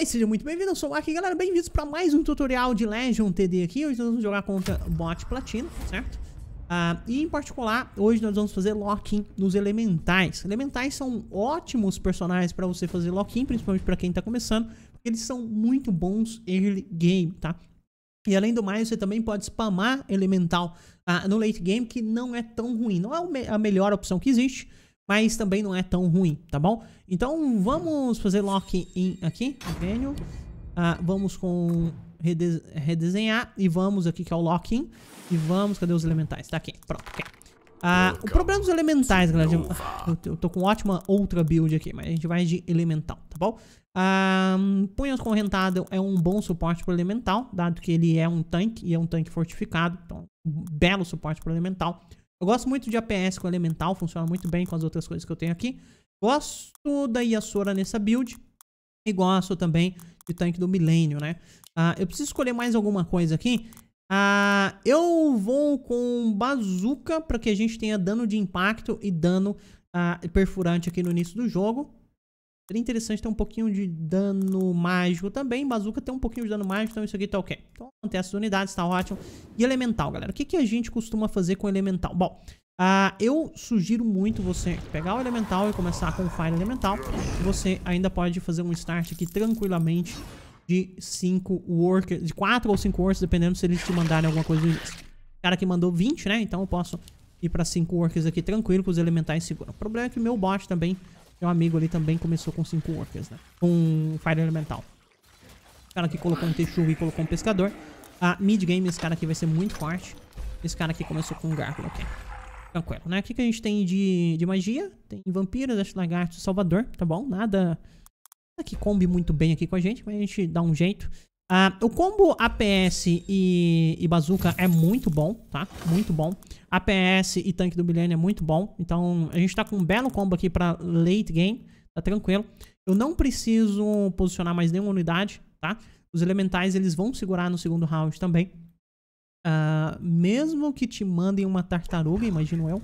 Mas seja muito bem-vindo, eu sou o Aki, galera, bem-vindos para mais um tutorial de Legion TD aqui. Hoje nós vamos jogar contra bot platino, certo? Uh, e em particular, hoje nós vamos fazer lock-in nos elementais. Elementais são ótimos personagens para você fazer lock-in, principalmente para quem está começando. Eles são muito bons early game, tá? E além do mais, você também pode spamar elemental uh, no late game, que não é tão ruim. Não é a melhor opção que existe, mas também não é tão ruim, tá bom? Então vamos fazer lock-in aqui, venho. Ah, vamos com redesenhar e vamos aqui que é o lock-in. E vamos, cadê os elementais? Tá aqui, pronto, ok. Ah, o problema dos elementais, galera, eu tô com ótima outra build aqui, mas a gente vai de elemental, tá bom? Ah, punho acorrentado é um bom suporte para elemental, dado que ele é um tanque e é um tanque fortificado, então belo suporte para elemental. Eu gosto muito de APS com Elemental, funciona muito bem com as outras coisas que eu tenho aqui. Gosto da Yasora nessa build. E gosto também de tanque do Milênio, né? Ah, eu preciso escolher mais alguma coisa aqui. Ah, eu vou com Bazooka para que a gente tenha dano de impacto e dano ah, perfurante aqui no início do jogo. Seria interessante ter um pouquinho de dano mágico também. Bazuca tem um pouquinho de dano mágico, então isso aqui tá ok. Então, manter essas unidades, tá ótimo. E elemental, galera. O que, que a gente costuma fazer com elemental? Bom, uh, eu sugiro muito você pegar o elemental e começar com o Fire Elemental. Você ainda pode fazer um start aqui tranquilamente de 5 workers, de 4 ou 5 workers, dependendo se eles te mandarem alguma coisa O cara que mandou 20, né? Então eu posso ir pra 5 workers aqui tranquilo, com os elementais seguros. O problema é que o meu bot também meu amigo ali também começou com 5 workers, né? Com um Fire Elemental. O cara aqui colocou um Teixuga e colocou um Pescador. A mid game, esse cara aqui vai ser muito forte. Esse cara aqui começou com um Gárgula, ok. Tranquilo, né? O que, que a gente tem de, de magia? Tem vampiros, acho lagarto, salvador, tá bom? Nada que combe muito bem aqui com a gente, mas a gente dá um jeito. Ah, o combo APS e, e Bazooka é muito bom, tá? Muito bom. APS e Tanque do Milênio é muito bom. Então, a gente tá com um belo combo aqui pra late game. Tá tranquilo. Eu não preciso posicionar mais nenhuma unidade, tá? Os elementais, eles vão segurar no segundo round também. Ah, mesmo que te mandem uma tartaruga, imagino eu.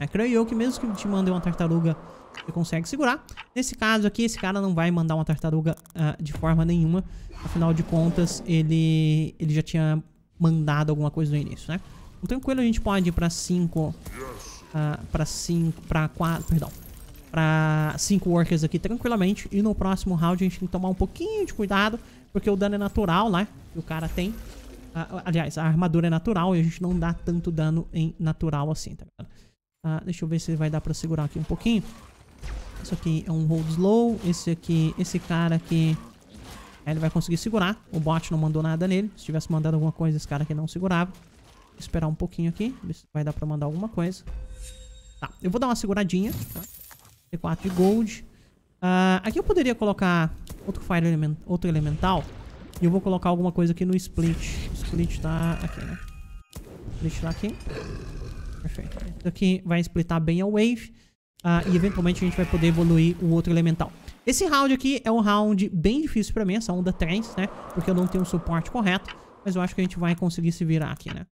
É, creio eu que mesmo que te mandem uma tartaruga você consegue segurar. Nesse caso aqui, esse cara não vai mandar uma tartaruga uh, de forma nenhuma. Afinal de contas, ele, ele já tinha mandado alguma coisa no início, né? Então, tranquilo, a gente pode ir pra 5... Uh, ah, pra 5... Pra 4... Perdão. Pra 5 workers aqui tranquilamente. E no próximo round a gente tem que tomar um pouquinho de cuidado. Porque o dano é natural, né? Que o cara tem. Uh, aliás, a armadura é natural e a gente não dá tanto dano em natural assim, tá ligado? Uh, deixa eu ver se vai dar pra segurar aqui um pouquinho. Isso aqui é um hold slow. Esse aqui, esse cara aqui... É, ele vai conseguir segurar. O bot não mandou nada nele. Se tivesse mandado alguma coisa, esse cara aqui não segurava. Vou esperar um pouquinho aqui. Ver se vai dar pra mandar alguma coisa. Tá, eu vou dar uma seguradinha. Tá? T4 de gold. Uh, aqui eu poderia colocar outro fire element, outro elemental. E eu vou colocar alguma coisa aqui no split. O split tá aqui, né? Split tá aqui. Perfeito. Isso aqui vai splitar bem a wave. Ah, e eventualmente a gente vai poder evoluir o outro elemental. Esse round aqui é um round bem difícil pra mim, essa onda 3, né? Porque eu não tenho o suporte correto, mas eu acho que a gente vai conseguir se virar aqui, né?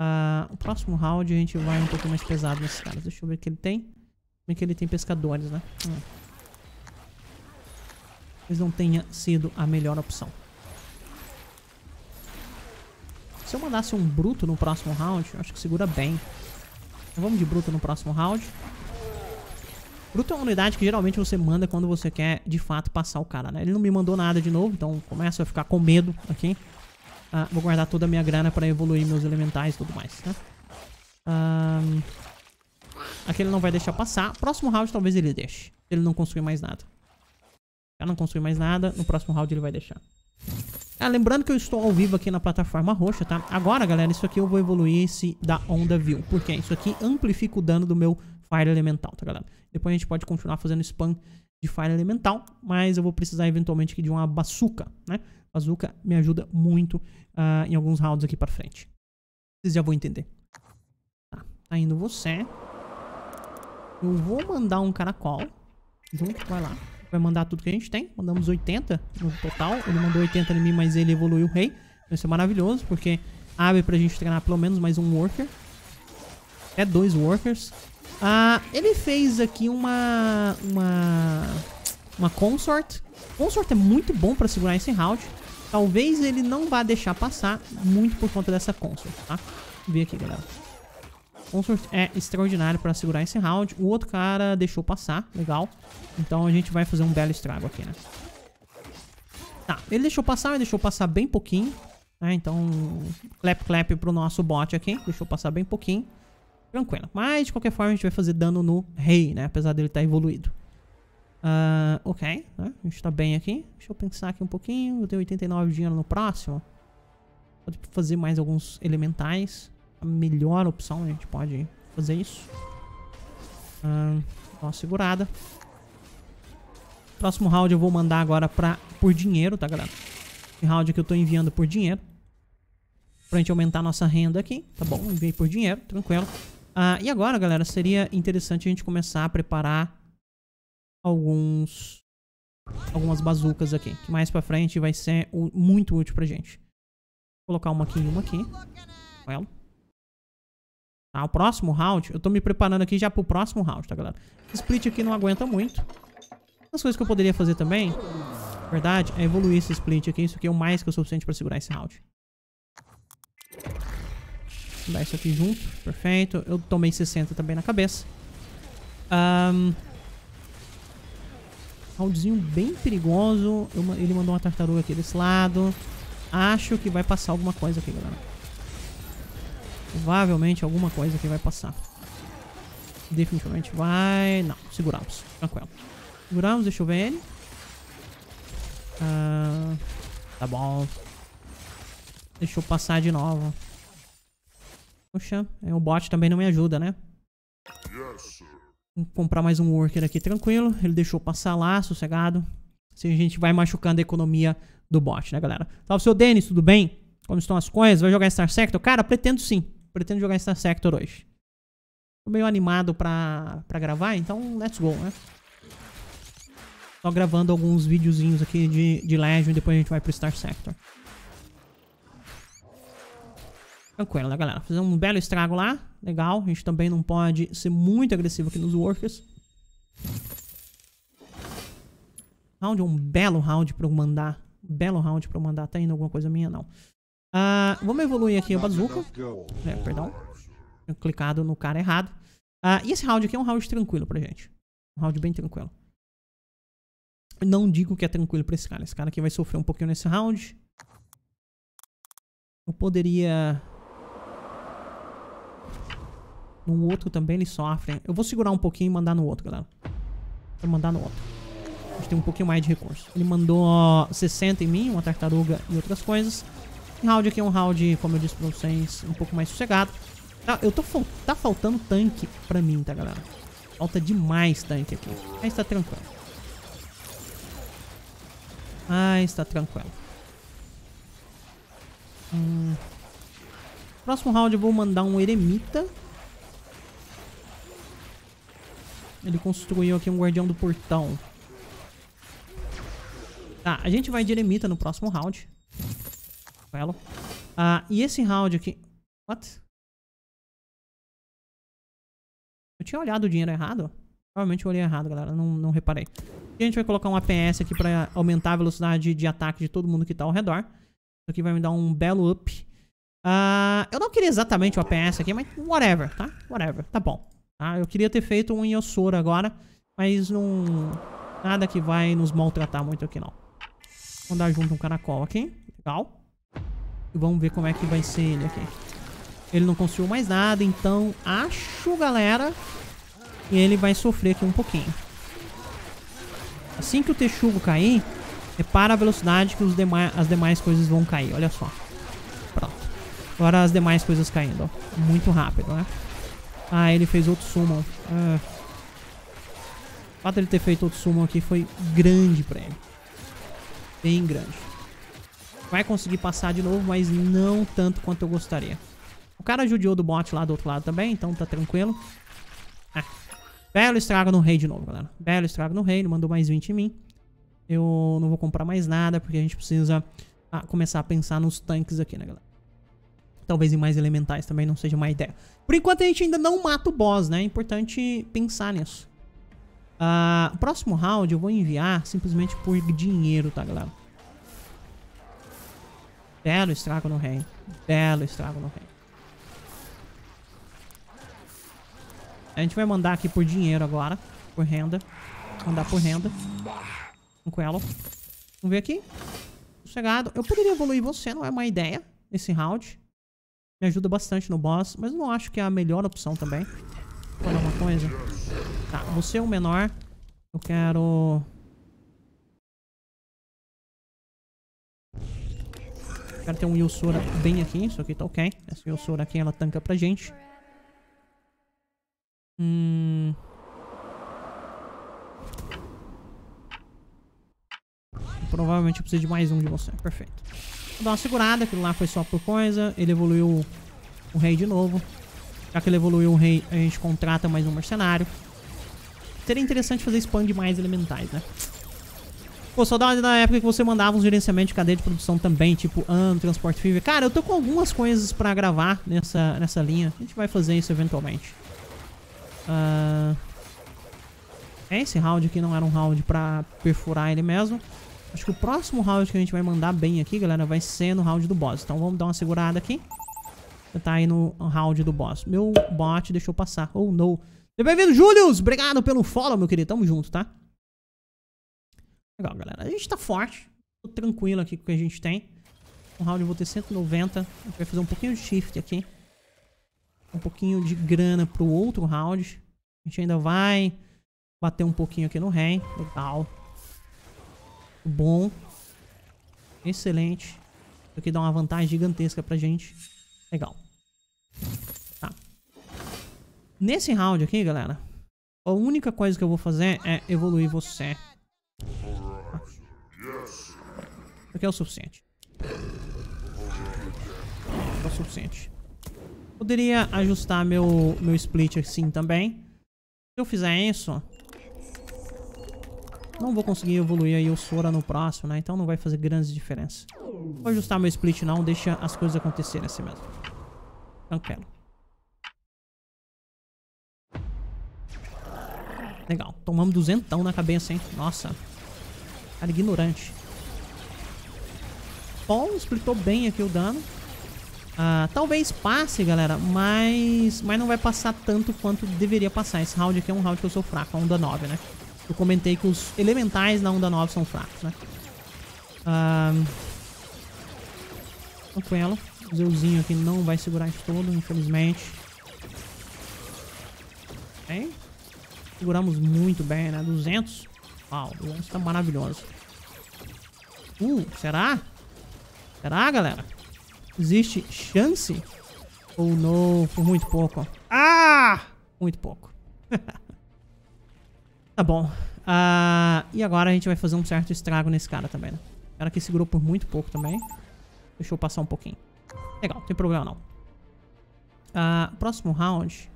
Ah, o próximo round a gente vai um pouco mais pesado nesses caras. Deixa eu ver o que ele tem. Como é que ele tem pescadores, né? Hum. Talvez não tenha sido a melhor opção. Se eu mandasse um bruto no próximo round, acho que segura bem. Então, vamos de bruto no próximo round. Bruto é uma unidade que geralmente você manda quando você quer, de fato, passar o cara, né? Ele não me mandou nada de novo, então começo a ficar com medo aqui. Ah, vou guardar toda a minha grana pra evoluir meus elementais e tudo mais, né? Aqui ele não vai deixar passar. Próximo round talvez ele deixe. Ele não construir mais nada. Já não construir mais nada. No próximo round ele vai deixar. Ah, lembrando que eu estou ao vivo aqui na plataforma roxa, tá? Agora, galera, isso aqui eu vou evoluir esse da Onda View. Porque isso aqui amplifica o dano do meu Fire Elemental, tá, galera? Depois a gente pode continuar fazendo spam de fire elemental, mas eu vou precisar eventualmente aqui de uma bazuca, né? Bazuca me ajuda muito uh, em alguns rounds aqui para frente. Vocês já vão entender. Tá, tá indo você. Eu vou mandar um caracol junto, vai lá. Vai mandar tudo que a gente tem. Mandamos 80 no total. Ele mandou 80 em mim, mas ele evoluiu o rei. Isso é maravilhoso, porque abre pra gente treinar pelo menos mais um worker. Até dois workers. Ah, ele fez aqui uma... Uma... Uma Consort. Consort é muito bom pra segurar esse round. Talvez ele não vá deixar passar muito por conta dessa Consort, tá? Vê aqui, galera. Consort é extraordinário pra segurar esse round. O outro cara deixou passar, legal. Então a gente vai fazer um belo estrago aqui, né? Tá, ele deixou passar, ele deixou passar bem pouquinho. Né? Então, clap clap pro nosso bot aqui. Deixou passar bem pouquinho tranquila. Mas, de qualquer forma, a gente vai fazer dano no rei, né? Apesar dele estar tá evoluído. Uh, ok, né? a gente tá bem aqui. Deixa eu pensar aqui um pouquinho. Eu tenho 89 de dinheiro no próximo. Pode fazer mais alguns elementais. A melhor opção, a gente pode fazer isso. Uh, dá uma segurada. Próximo round eu vou mandar agora pra, por dinheiro, tá, galera? Esse round aqui eu tô enviando por dinheiro. Pra gente aumentar nossa renda aqui, tá bom? Enviei por dinheiro, tranquilo. Ah, e agora, galera, seria interessante a gente começar a preparar alguns algumas bazucas aqui. Que mais pra frente vai ser muito útil pra gente. Vou colocar uma aqui e uma aqui. ela. Tá, o próximo round, eu tô me preparando aqui já pro próximo round, tá, galera? Split aqui não aguenta muito. As coisas que eu poderia fazer também, na verdade, é evoluir esse split aqui. Isso aqui é o mais que é o suficiente pra segurar esse round. Dar isso aqui junto. Perfeito. Eu tomei 60 também na cabeça. Um, roundzinho bem perigoso. Eu, ele mandou uma tartaruga aqui desse lado. Acho que vai passar alguma coisa aqui, galera. Provavelmente alguma coisa aqui vai passar. Definitivamente vai... Não, seguramos. Tranquilo. Seguramos, deixa eu ver ele. Uh, tá bom. Deixa eu passar de novo é o bot também não me ajuda, né? Vamos comprar mais um worker aqui, tranquilo. Ele deixou passar lá, sossegado. Assim a gente vai machucando a economia do bot, né, galera? Salve, seu Denis, tudo bem? Como estão as coisas? Vai jogar Star Sector? Cara, pretendo sim. Pretendo jogar Star Sector hoje. Tô meio animado pra, pra gravar, então let's go, né? Tô gravando alguns videozinhos aqui de, de Legion e depois a gente vai pro Star Sector tranquilo, né, galera? Fizemos um belo estrago lá. Legal. A gente também não pode ser muito agressivo aqui nos workers. Round é um belo round pra eu mandar. Belo round pra eu mandar. Tá indo alguma coisa minha? Não. Uh, vamos evoluir aqui o bazuca. É, perdão. Tinha clicado no cara errado. Uh, e esse round aqui é um round tranquilo pra gente. Um round bem tranquilo. Não digo que é tranquilo pra esse cara. Esse cara aqui vai sofrer um pouquinho nesse round. Eu poderia no outro também eles sofrem. Eu vou segurar um pouquinho e mandar no outro, galera. Vou mandar no outro. A gente tem um pouquinho mais de recurso. Ele mandou 60 em mim, uma tartaruga e outras coisas. Um round aqui é um round, como eu disse pra vocês, um pouco mais sossegado. Tá, eu tô tá faltando tanque pra mim, tá, galera? Falta demais tanque aqui. Mas tá tranquilo. Mas tá tranquilo. Hum. Próximo round eu vou mandar um eremita. Ele construiu aqui um guardião do portão. Tá, a gente vai de eremita no próximo round. Ah, e esse round aqui... What? Eu tinha olhado o dinheiro errado? Provavelmente eu olhei errado, galera. Não, não reparei. E a gente vai colocar um APS aqui pra aumentar a velocidade de ataque de todo mundo que tá ao redor. Isso aqui vai me dar um belo up. Ah, eu não queria exatamente o APS aqui, mas whatever, tá? Whatever, tá bom. Ah, eu queria ter feito um Yosura agora, mas não... Nada que vai nos maltratar muito aqui, não. Vou dar junto um caracol aqui. Legal. E vamos ver como é que vai ser ele aqui. Ele não conseguiu mais nada, então acho, galera, que ele vai sofrer aqui um pouquinho. Assim que o texugo cair, repara a velocidade que as demais coisas vão cair, olha só. Pronto. Agora as demais coisas caindo, ó. Muito rápido, né? Ah, ele fez outro summon. Ah. O fato dele ter feito outro summon aqui foi grande pra ele. Bem grande. Vai conseguir passar de novo, mas não tanto quanto eu gostaria. O cara judiou do bot lá do outro lado também, então tá tranquilo. Ah. Belo estrago no rei de novo, galera. Belo estrago no rei, ele mandou mais 20 em mim. Eu não vou comprar mais nada, porque a gente precisa ah, começar a pensar nos tanques aqui, né, galera? Talvez em mais elementais também não seja uma ideia. Por enquanto a gente ainda não mata o boss, né? É importante pensar nisso. Uh, o próximo round eu vou enviar simplesmente por dinheiro, tá, galera? Belo estrago no rei. Belo estrago no rei. A gente vai mandar aqui por dinheiro agora. Por renda. Mandar por renda. Tranquilo. Vamos ver aqui. Sossegado. Eu poderia evoluir você, não é uma ideia. Nesse round. Me ajuda bastante no boss, mas não acho que é a melhor opção também. Vou falar uma coisa. Tá, você é o menor. Eu quero... Quero ter um Yusura bem aqui. Isso aqui tá ok. Essa Yusura aqui, ela tanca pra gente. Hum... Provavelmente eu preciso de mais um de você. Perfeito dar uma segurada. Aquilo lá foi só por coisa. Ele evoluiu o rei de novo. Já que ele evoluiu o rei, a gente contrata mais um mercenário. Seria interessante fazer spam de mais elementais, né? Pô, saudade da época que você mandava uns gerenciamentos de cadeia de produção também, tipo ano Transporte Fever. Cara, eu tô com algumas coisas pra gravar nessa, nessa linha. A gente vai fazer isso eventualmente. Uh... Esse round aqui não era um round pra perfurar ele mesmo. Acho que o próximo round que a gente vai mandar bem aqui, galera, vai ser no round do boss. Então vamos dar uma segurada aqui. Tá aí no round do boss. Meu bot deixou passar. Oh, não. Seja bem-vindo, Július! Obrigado pelo follow, meu querido. Tamo junto, tá? Legal, galera. A gente tá forte. Tô tranquilo aqui com o que a gente tem. Um round eu vou ter 190. A gente vai fazer um pouquinho de shift aqui. Um pouquinho de grana pro outro round. A gente ainda vai bater um pouquinho aqui no rei. Legal. Bom. Excelente. Isso aqui dá uma vantagem gigantesca pra gente. Legal. Tá. Nesse round aqui, galera, a única coisa que eu vou fazer é evoluir você. Isso tá? aqui é o suficiente. É o suficiente. Poderia ajustar meu, meu split assim também. Se eu fizer isso, não vou conseguir evoluir aí o Sora no próximo, né? Então não vai fazer grandes diferenças. Vou ajustar meu split não, deixa as coisas acontecerem assim mesmo. Tranquilo. Legal. Tomamos duzentão na cabeça, hein? Nossa. Cara ignorante. Bom, splitou bem aqui o dano. Ah, talvez passe, galera, mas, mas não vai passar tanto quanto deveria passar. Esse round aqui é um round que eu sou fraco, é um da 9, né? eu comentei que os elementais na onda 9 são fracos, né? Ah, ela. O Zeuzinho aqui não vai segurar isso todo, infelizmente. Bem, seguramos muito bem, né? 200. Uau, 200 tá maravilhoso. Uh, será? Será, galera? Existe chance? Ou oh, não? Por muito pouco. Ah! Muito pouco. Tá bom. Uh, e agora a gente vai fazer um certo estrago nesse cara também, né? O cara que segurou por muito pouco também. Deixa eu passar um pouquinho. Legal, não tem problema não. Uh, próximo round.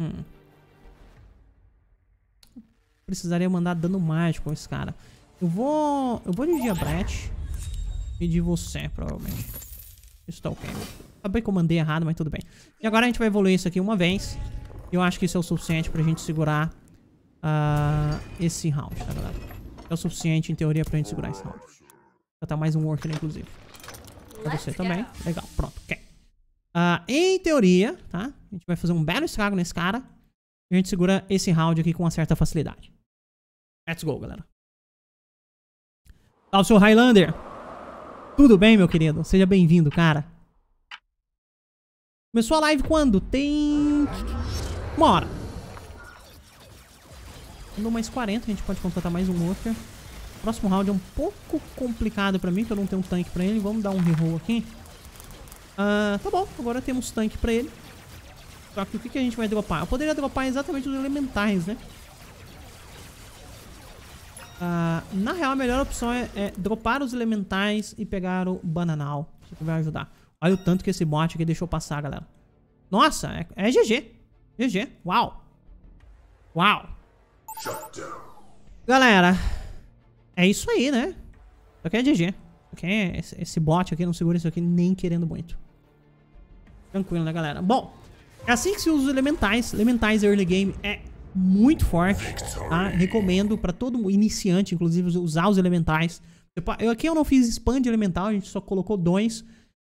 Hum. Precisaria mandar dano mágico com esse cara. Eu vou. Eu vou de diabrete. E de você, provavelmente. Isso tá ok. Acabei que eu mandei errado, mas tudo bem. E agora a gente vai evoluir isso aqui uma vez eu acho que isso é o suficiente pra gente segurar uh, esse round, tá, galera? É o suficiente, em teoria, pra gente segurar esse round. Já tá mais um worker, inclusive. Pra você também. Legal, pronto, ok. Uh, em teoria, tá? A gente vai fazer um belo estrago nesse cara. E a gente segura esse round aqui com uma certa facilidade. Let's go, galera. Salve, seu Highlander! Tudo bem, meu querido? Seja bem-vindo, cara. Começou a live quando? Tem... Uma hora. Andou mais 40, a gente pode contratar mais um worker. Próximo round é um pouco complicado pra mim, que eu não tenho um tanque pra ele. Vamos dar um reroll aqui. Uh, tá bom, agora temos tanque pra ele. Só que o que, que a gente vai dropar? Eu poderia dropar exatamente os elementais, né? Uh, na real, a melhor opção é, é, dropar os elementais e pegar o bananal. Isso vai ajudar. Olha o tanto que esse bot aqui deixou passar, galera. Nossa, é, é GG. GG. Uau. Uau. Galera, é isso aí, né? Isso aqui é GG. Aqui é esse, esse bot aqui não segura isso aqui nem querendo muito. Tranquilo, né, galera? Bom, é assim que se usa os elementais. Elementais early game é muito forte, tá? Recomendo pra todo iniciante, inclusive, usar os elementais. Eu, aqui eu não fiz expand elemental, a gente só colocou dois.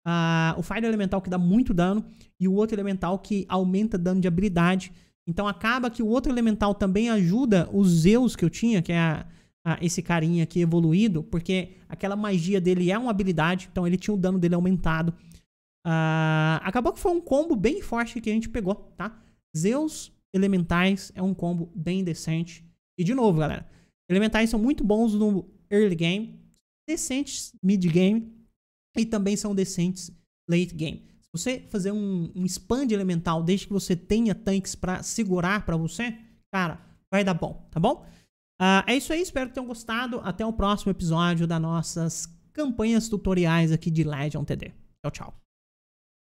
Uh, o Fire elemental que dá muito dano e o outro elemental que aumenta dano de habilidade. Então acaba que o outro elemental também ajuda os Zeus que eu tinha, que é a, a, esse carinha aqui evoluído, porque aquela magia dele é uma habilidade, então ele tinha o dano dele aumentado. Uh, acabou que foi um combo bem forte que a gente pegou, tá? Zeus Elementais é um combo bem decente. E de novo, galera, Elementais são muito bons no early game, decentes mid game e também são decentes late game. Se você fazer um, um elemental desde que você tenha tanques para segurar para você, cara, vai dar bom, tá bom? Uh, é isso aí, espero que tenham gostado. Até o próximo episódio das nossas campanhas tutoriais aqui de Legend TD. Tchau, tchau.